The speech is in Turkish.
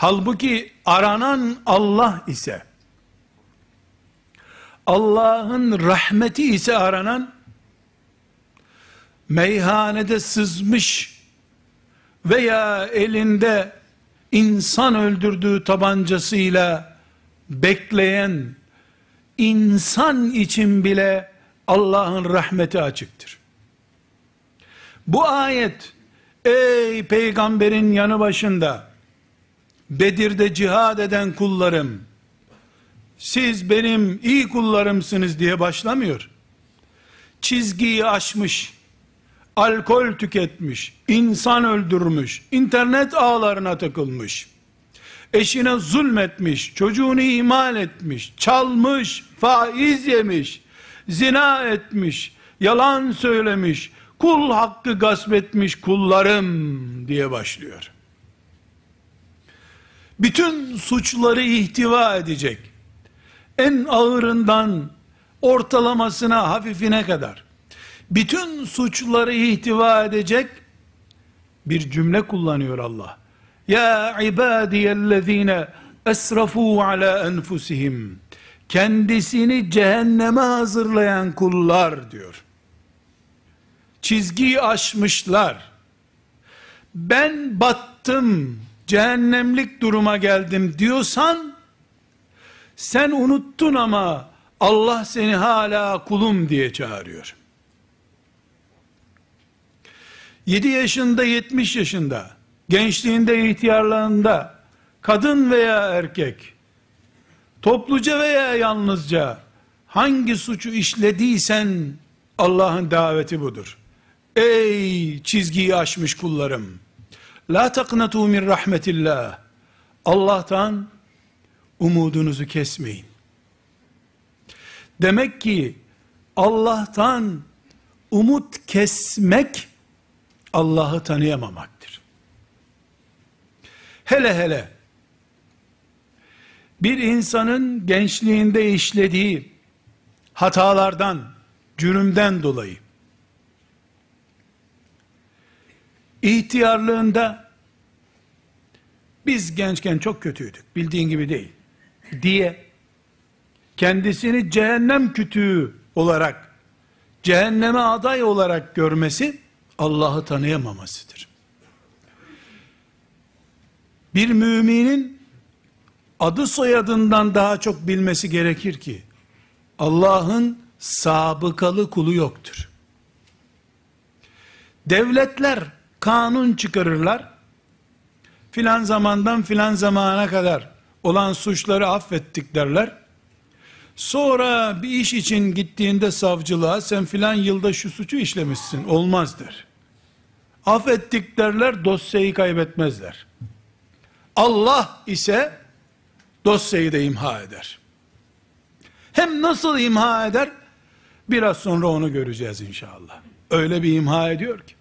Halbuki aranan Allah ise, Allah'ın rahmeti ise aranan, meyhanede sızmış veya elinde insan öldürdüğü tabancasıyla bekleyen insan için bile Allah'ın rahmeti açıktır. Bu ayet ey peygamberin yanı başında Bedir'de cihad eden kullarım, siz benim iyi kullarımsınız diye başlamıyor. Çizgiyi aşmış, alkol tüketmiş, insan öldürmüş, internet ağlarına takılmış, eşine zulmetmiş, çocuğunu imal etmiş, çalmış, faiz yemiş, zina etmiş, yalan söylemiş, kul hakkı gasp etmiş kullarım diye başlıyor.'' bütün suçları ihtiva edecek, en ağırından ortalamasına, hafifine kadar, bütün suçları ihtiva edecek, bir cümle kullanıyor Allah. Ya ibadiyellezine esrafu ala enfusihim. Kendisini cehenneme hazırlayan kullar diyor. Çizgiyi aşmışlar. Ben battım cehennemlik duruma geldim diyorsan, sen unuttun ama Allah seni hala kulum diye çağırıyor. 7 yaşında 70 yaşında, gençliğinde ihtiyarlığında, kadın veya erkek, topluca veya yalnızca, hangi suçu işlediysen, Allah'ın daveti budur. Ey çizgiyi aşmış kullarım! La taqnatu min rahmetillah. Allah'tan umudunuzu kesmeyin. Demek ki Allah'tan umut kesmek Allah'ı tanıyamamaktır. Hele hele bir insanın gençliğinde işlediği hatalardan, cürümden dolayı ihtiyarlığında biz gençken çok kötüydük bildiğin gibi değil diye kendisini cehennem kütüğü olarak cehenneme aday olarak görmesi Allah'ı tanıyamamasıdır. Bir müminin adı soyadından daha çok bilmesi gerekir ki Allah'ın sabıkalı kulu yoktur. Devletler kanun çıkarırlar. Filan zamandan filan zamana kadar olan suçları affettik derler. Sonra bir iş için gittiğinde savcılığa sen filan yılda şu suçu işlemişsin olmaz der. Affettik derler dosyayı kaybetmezler. Allah ise dosyayı da imha eder. Hem nasıl imha eder? Biraz sonra onu göreceğiz inşallah. Öyle bir imha ediyor ki.